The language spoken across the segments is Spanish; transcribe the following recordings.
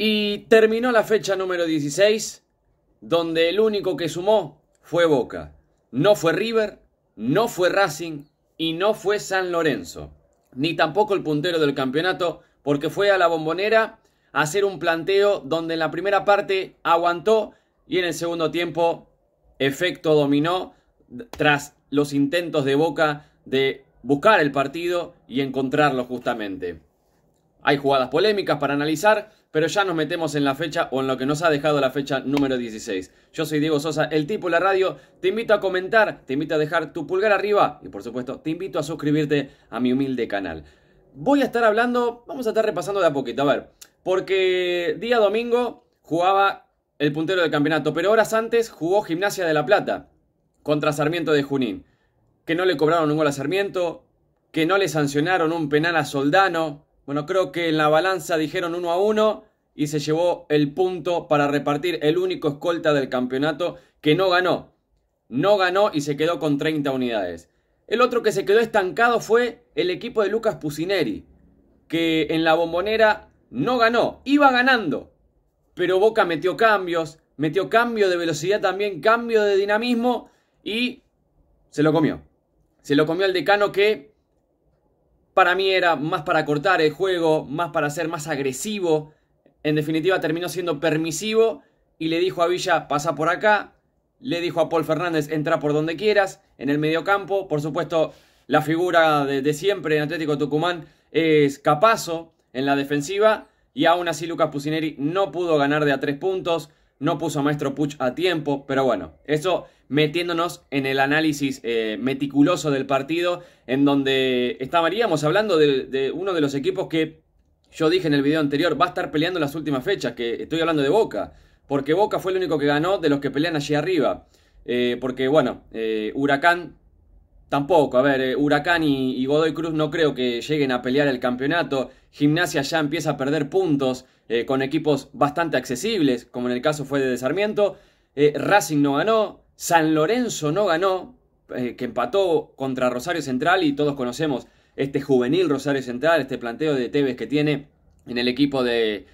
Y terminó la fecha número 16, donde el único que sumó fue Boca. No fue River, no fue Racing y no fue San Lorenzo. Ni tampoco el puntero del campeonato, porque fue a la bombonera a hacer un planteo donde en la primera parte aguantó y en el segundo tiempo efecto dominó tras los intentos de Boca de buscar el partido y encontrarlo justamente. Hay jugadas polémicas para analizar, pero ya nos metemos en la fecha o en lo que nos ha dejado la fecha número 16. Yo soy Diego Sosa, el tipo de la radio, te invito a comentar, te invito a dejar tu pulgar arriba y por supuesto te invito a suscribirte a mi humilde canal. Voy a estar hablando, vamos a estar repasando de a poquito, a ver, porque día domingo jugaba el puntero del campeonato, pero horas antes jugó Gimnasia de la Plata contra Sarmiento de Junín, que no le cobraron un gol a Sarmiento, que no le sancionaron un penal a Soldano, bueno, creo que en la balanza dijeron uno a uno y se llevó el punto para repartir el único escolta del campeonato que no ganó. No ganó y se quedó con 30 unidades. El otro que se quedó estancado fue el equipo de Lucas Pusineri, que en la bombonera no ganó, iba ganando, pero Boca metió cambios, metió cambio de velocidad también, cambio de dinamismo y se lo comió. Se lo comió el decano que para mí era más para cortar el juego, más para ser más agresivo. En definitiva terminó siendo permisivo y le dijo a Villa, pasa por acá. Le dijo a Paul Fernández, entra por donde quieras, en el mediocampo. Por supuesto, la figura de, siempre en Atlético Tucumán es Capazo en la defensiva. Y aún así Lucas Pusineri no pudo ganar de a tres puntos no puso a Maestro Puch a tiempo, pero bueno, eso metiéndonos en el análisis eh, meticuloso del partido, en donde estaríamos hablando de, uno de los equipos que yo dije en el video anterior, va a estar peleando en las últimas fechas, que estoy hablando de Boca, porque Boca fue el único que ganó de los que pelean allí arriba, eh, porque bueno, eh, Huracán Tampoco, a ver, eh, Huracán y, Godoy Cruz no creo que lleguen a pelear el campeonato. Gimnasia ya empieza a perder puntos eh, con equipos bastante accesibles, como en el caso fue de Sarmiento. Eh, Racing no ganó, San Lorenzo no ganó, que empató contra Rosario Central y todos conocemos este juvenil Rosario Central, este planteo de Tevez que tiene en el equipo de,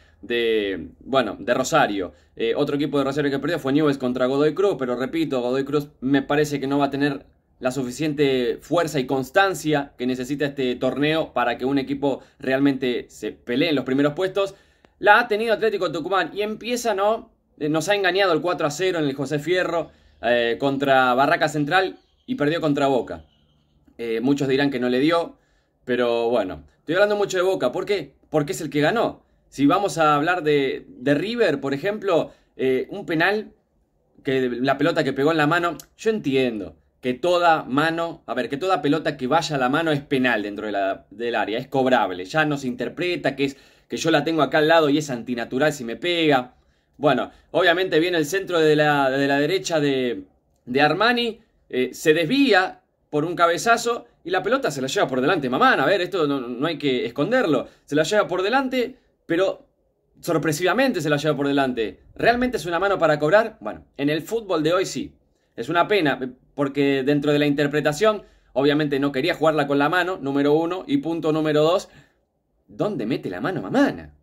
bueno, de Rosario. otro equipo de Rosario que perdió fue Newell's contra Godoy Cruz, pero repito, Godoy Cruz me parece que no va a tener la suficiente fuerza y constancia que necesita este torneo para que un equipo realmente se pelee en los primeros puestos. La ha tenido Atlético Tucumán y empieza, ¿no? Eh, nos ha engañado el 4 a 0 en el José Fierro eh, contra Barraca Central y perdió contra Boca. Eh, muchos dirán que no le dio, pero bueno, estoy hablando mucho de Boca. ¿Por qué? Porque es el que ganó. Si vamos a hablar de, de River, por ejemplo, un penal, que la pelota que pegó en la mano, yo entiendo que toda mano, a ver, que toda pelota que vaya a la mano es penal dentro del área, es cobrable. Ya no se interpreta que es que yo la tengo acá al lado y es antinatural si me pega. Bueno, obviamente viene el centro de la, derecha de, de Armani, eh, se desvía por un cabezazo y la pelota se la lleva por delante. mamá a ver, esto no, no hay que esconderlo. Se la lleva por delante, pero sorpresivamente se la lleva por delante. ¿Realmente es una mano para cobrar? Bueno, en el fútbol de hoy sí. Es una pena porque dentro de la interpretación, obviamente no quería jugarla con la mano, número uno, y punto número dos, ¿dónde mete la mano Mamana?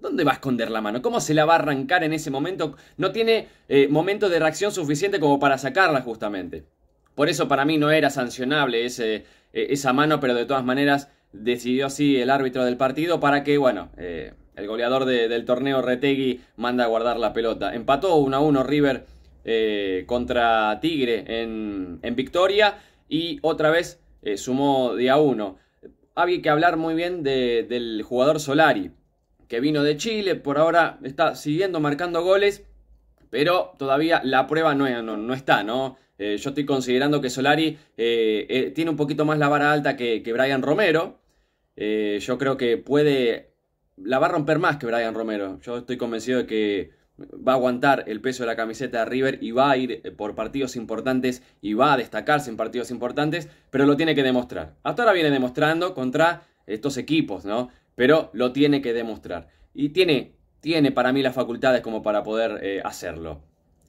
¿Dónde va a esconder la mano? ¿Cómo se la va a arrancar en ese momento? No tiene eh, momento de reacción suficiente como para sacarla justamente. Por eso para mí no era sancionable ese, e-, esa mano, pero de todas maneras decidió así el árbitro del partido para que, bueno, eh, el goleador del torneo Retegui manda a guardar la pelota. Empató 1 a 1 River eh, contra Tigre en, en, victoria y otra vez eh, sumó de a uno. Había que hablar muy bien del jugador Solari, que vino de Chile, por ahora está siguiendo marcando goles, pero todavía la prueba no, no, está, ¿no? Eh, yo estoy considerando que Solari tiene un poquito más la vara alta que, que Brian Romero. yo creo que puede... La va a romper más que Brian Romero. Yo estoy convencido de que va a aguantar el peso de la camiseta de River y va a ir eh, por partidos importantes y va a destacarse en partidos importantes, pero lo tiene que demostrar. Hasta ahora viene demostrando contra estos equipos, ¿no? Pero lo tiene que demostrar. Y tiene, tiene para mí las facultades como para poder eh, hacerlo.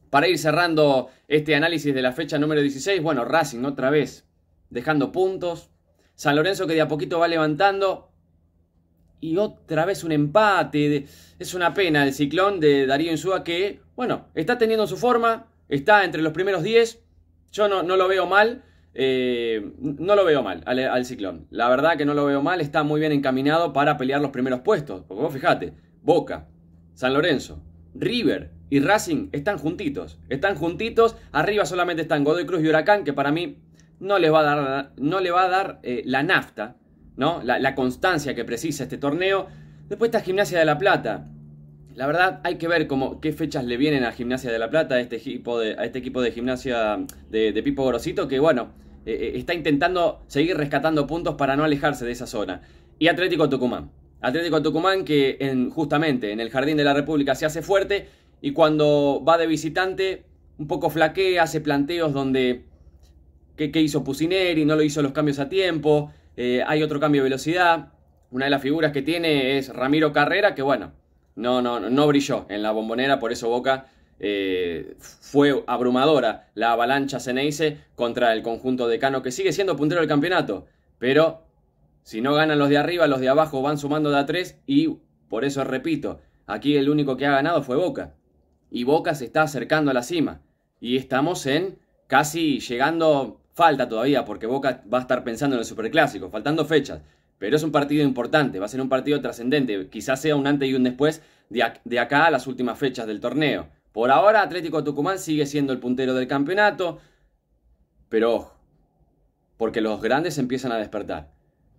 Para ir cerrando este análisis de la fecha número 16, bueno, Racing otra vez, dejando puntos. San Lorenzo que de a poquito va levantando, y otra vez un empate. Es una pena el ciclón de Darío Insúa que, bueno, está teniendo su forma, está entre los primeros 10. Yo no, no, lo veo mal. Eh, no lo veo mal al, ciclón. La verdad que no lo veo mal. Está muy bien encaminado para pelear los primeros puestos. Porque vos fijate, Boca, San Lorenzo, River y Racing están juntitos. Están juntitos. Arriba solamente están Godoy Cruz y Huracán, que para mí no le va a dar, no le va a dar eh, la nafta la, constancia que precisa este torneo. Después está Gimnasia de la Plata. La verdad, hay que ver cómo, qué fechas le vienen a Gimnasia de la Plata, a este equipo de, a este equipo de gimnasia de, Pipo Gorosito, que bueno, eh, eh, está intentando seguir rescatando puntos para no alejarse de esa zona. Y Atlético Tucumán. Atlético Tucumán que en, justamente en el Jardín de la República se hace fuerte y cuando va de visitante un poco flaquea, hace planteos donde... ¿Qué, qué hizo Pusineri? No lo hizo los cambios a tiempo. Eh, hay otro cambio de velocidad. Una de las figuras que tiene es Ramiro Carrera, que bueno, no, no, no brilló en la bombonera, por eso Boca eh, fue abrumadora la avalancha Ceneice contra el conjunto de Cano, que sigue siendo puntero del campeonato. Pero si no ganan los de arriba, los de abajo van sumando de a tres y por eso repito, aquí el único que ha ganado fue Boca. Y Boca se está acercando a la cima. Y estamos en casi llegando Falta todavía porque Boca va a estar pensando en el Superclásico, faltando fechas, pero es un partido importante, va a ser un partido trascendente, quizás sea un antes y un después de, acá a las últimas fechas del torneo. Por ahora Atlético Tucumán sigue siendo el puntero del campeonato, pero porque los grandes empiezan a despertar,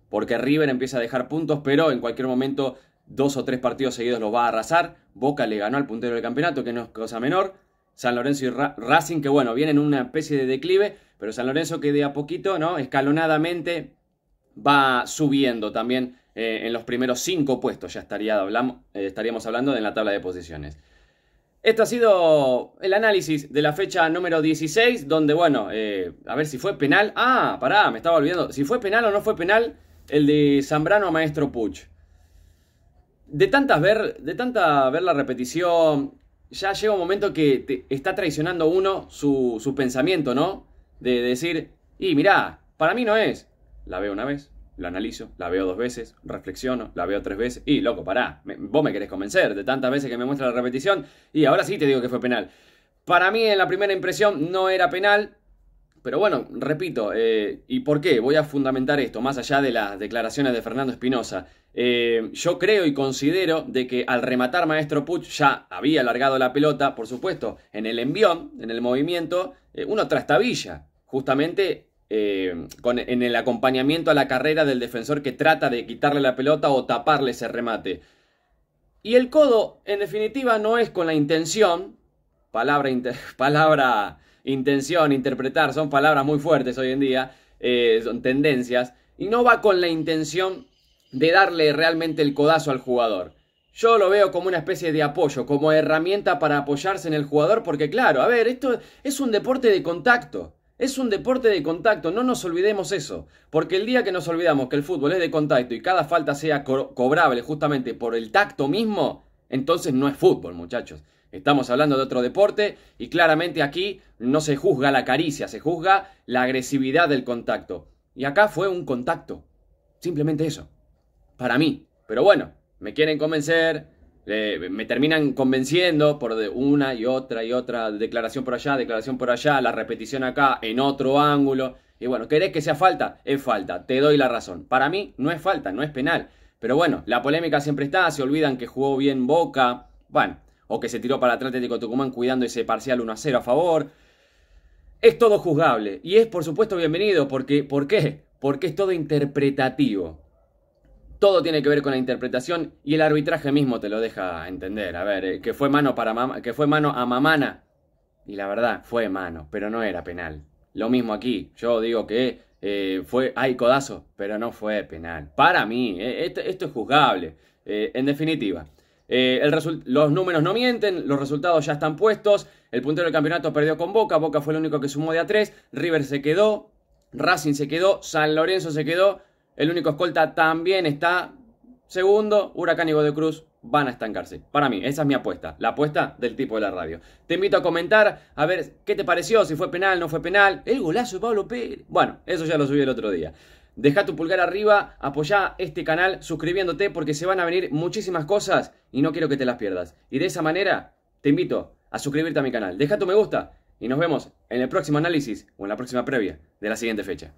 porque River empieza a dejar puntos, pero en cualquier momento dos o tres partidos seguidos los va a arrasar, Boca le ganó al puntero del campeonato, que no es cosa menor, San Lorenzo y Racing, que bueno, vienen una especie de declive, pero San Lorenzo que de a poquito, ¿no? Escalonadamente va subiendo también eh, en los primeros cinco puestos, ya eh, estaríamos hablando en la tabla de posiciones. Esto ha sido el análisis de la fecha número 16, donde, bueno, eh, a ver si fue penal. Ah, pará, me estaba olvidando. Si fue penal o no fue penal el de Zambrano a Maestro Puch. De tantas ver, de tanta ver la repetición, ya llega un momento que te está traicionando uno su, su pensamiento, ¿no? De decir, y mirá, para mí no es. La veo una vez, la analizo, la veo dos veces, reflexiono, la veo tres veces. Y loco, pará, vos me querés convencer de tantas veces que me muestra la repetición. Y ahora sí te digo que fue penal. Para mí en la primera impresión no era penal, pero bueno, repito, eh, ¿y por qué? Voy a fundamentar esto, más allá de las declaraciones de Fernando Espinosa. Eh, yo creo y considero de que al rematar Maestro Puch ya había alargado la pelota, por supuesto, en el envión, en el movimiento, eh, uno trastabilla, justamente en el acompañamiento a la carrera del defensor que trata de quitarle la pelota o taparle ese remate. Y el codo, en definitiva, no es con la intención, palabra, palabra intención, interpretar, son palabras muy fuertes hoy en día, eh, son tendencias, y no va con la intención de darle realmente el codazo al jugador. Yo lo veo como una especie de apoyo, como herramienta para apoyarse en el jugador, porque claro, a ver, esto es un deporte de contacto. Es un deporte de contacto, no nos olvidemos eso, porque el día que nos olvidamos que el fútbol es de contacto y cada falta sea cobrable justamente por el tacto mismo, entonces no es fútbol, muchachos. Estamos hablando de otro deporte y claramente aquí no se juzga la caricia, se juzga la agresividad del contacto. Y acá fue un contacto. Simplemente eso. Para mí. Pero bueno, me quieren convencer, me terminan convenciendo por una y otra y otra declaración por allá, declaración por allá, la repetición acá en otro ángulo. Y bueno, ¿querés que sea falta? Es falta, te doy la razón. Para mí no es falta, no es penal. Pero bueno, la polémica siempre está, se olvidan que jugó bien Boca. Bueno, o que se tiró para Atlético Tucumán cuidando ese parcial 1 a 0 a favor. Es todo juzgable y es por supuesto bienvenido porque ¿por qué? Porque es todo interpretativo. Todo tiene que ver con la interpretación y el arbitraje mismo te lo deja entender. A ver, eh, que fue mano para que fue mano a Mamana y la verdad fue mano, pero no era penal. Lo mismo aquí. Yo digo que eh, fue, hay codazo, pero no fue penal. Para mí, eh, esto, es juzgable. en definitiva, eh, los números no mienten, los resultados ya están puestos. El puntero del campeonato perdió con Boca, Boca fue el único que sumó de a 3. River se quedó, Racing se quedó, San Lorenzo se quedó. El único escolta también está segundo. Huracán y Cruz van a estancarse. Para mí, esa es mi apuesta, la apuesta del tipo de la radio. Te invito a comentar, a ver qué te pareció, si fue penal, no fue penal. El golazo de Pablo Pérez. Bueno, eso ya lo subí el otro día. Deja tu pulgar arriba, apoya este canal suscribiéndote porque se van a venir muchísimas cosas y no quiero que te las pierdas. Y de esa manera te invito a suscribirte a mi canal. Deja tu me gusta y nos vemos en el próximo análisis o en la próxima previa de la siguiente fecha.